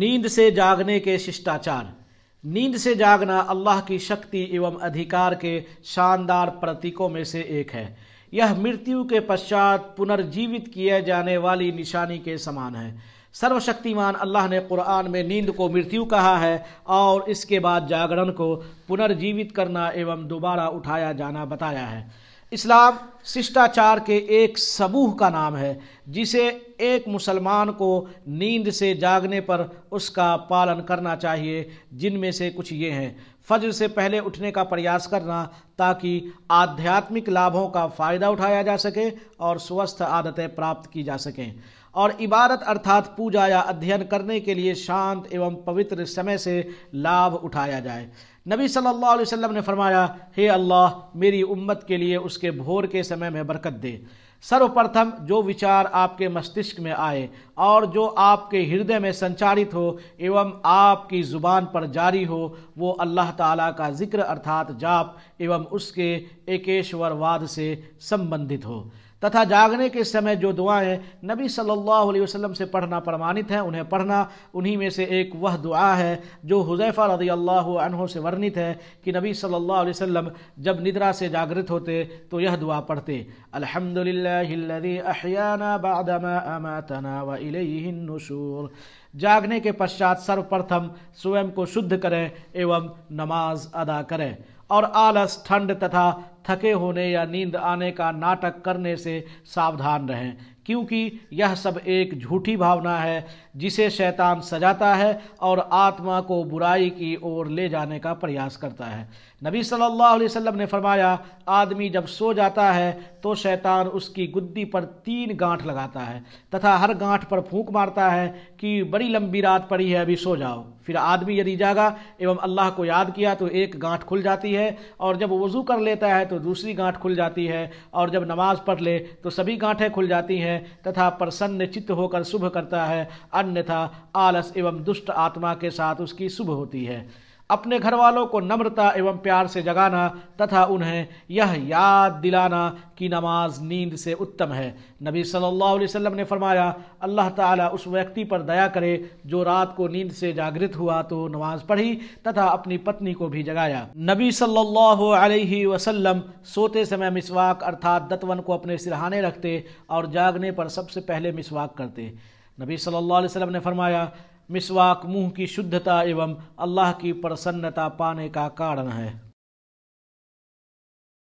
नींद से जागने के शिष्टाचार नींद से जागना अल्लाह की शक्ति एवं अधिकार के शानदार प्रतीकों में से एक है यह मृत्यु के पश्चात पुनर्जीवित किए जाने वाली निशानी के समान है सर्वशक्तिमान अल्लाह ने कुरान में नींद को मृत्यु कहा है और इसके बाद जागरण को पुनर्जीवित करना एवं दोबारा उठाया जाना बताया है इस्लाम शिष्टाचार के एक समूह का नाम है जिसे एक मुसलमान को नींद से जागने पर उसका पालन करना चाहिए जिनमें से कुछ ये हैं फज्र से पहले उठने का प्रयास करना ताकि आध्यात्मिक लाभों का फ़ायदा उठाया जा सके और स्वस्थ आदतें प्राप्त की जा सकें और इबारत अर्थात पूजा या अध्ययन करने के लिए शांत एवं पवित्र समय से लाभ उठाया जाए नबी सल्लल्लाहु अलैहि वसल्लम ने फरमाया हे अल्लाह मेरी उम्मत के लिए उसके भोर के समय में बरकत दे सर्वप्रथम जो विचार आपके मस्तिष्क में आए और जो आपके हृदय में संचारित हो एवं आपकी ज़ुबान पर जारी हो वो अल्लाह ताला का जिक्र अर्थात जाप एवं उसके एकेश्वरवाद से संबंधित हो तथा जागने के समय जो दुआएं नबी सल्लल्लाहु अलैहि वसल्लम से पढ़ना प्रमाणित हैं उन्हें पढ़ना उन्हीं में से एक वह दुआ है जो हुजैफा रदी अल्लाह से वर्णित है कि नबी सल्लल्लाहु अलैहि वसल्लम जब निद्रा से जागृत होते तो यह दुआ पढ़ते अल्हम्दुलिल्लाहिल्लज़ी अहयाना बादमा अमातना व इलैहिन्नुशूर जागने के पश्चात सर्वप्रथम स्वयं को शुद्ध करें एवं नमाज अदा करें और आलस ठंड तथा थके होने या नींद आने का नाटक करने से सावधान रहें क्योंकि यह सब एक झूठी भावना है जिसे शैतान सजाता है और आत्मा को बुराई की ओर ले जाने का प्रयास करता है नबी सल्लल्लाहु अलैहि वसल्लम ने फरमाया आदमी जब सो जाता है तो शैतान उसकी गुद्दी पर तीन गांठ लगाता है तथा हर गांठ पर फूंक मारता है कि बड़ी लंबी रात पड़ी है अभी सो जाओ फिर आदमी यदि जागा एवं अल्लाह को याद किया तो एक गांठ खुल जाती है और जब वज़ू कर लेता है तो दूसरी गांठ खुल जाती है और जब नमाज़ पढ़ ले तो सभी गांठें खुल जाती हैं हैं तथा प्रसन्न चित्त होकर शुभ करता है अन्यथा आलस एवं दुष्ट आत्मा के साथ उसकी शुभ होती है अपने घर वालों को नम्रता एवं प्यार से जगाना तथा उन्हें यह याद दिलाना कि नमाज नींद से उत्तम है नबी सल्लल्लाहु अलैहि वसल्लम ने फरमाया अल्लाह ताला उस व्यक्ति पर दया करे जो रात को नींद से जागृत हुआ तो नमाज पढ़ी तथा अपनी पत्नी को भी जगाया नबी सल्लल्लाहु अलैहि वसल्लम सोते समय मिसवाक अर्थात दतवन को अपने सिरहाने रखते और जागने पर सबसे पहले मिसवाक करते नबी सल्लल्लाहु अलैहि वसल्लम ने फरमाया मिसवाक मुंह की शुद्धता एवं अल्लाह की प्रसन्नता पाने का कारण है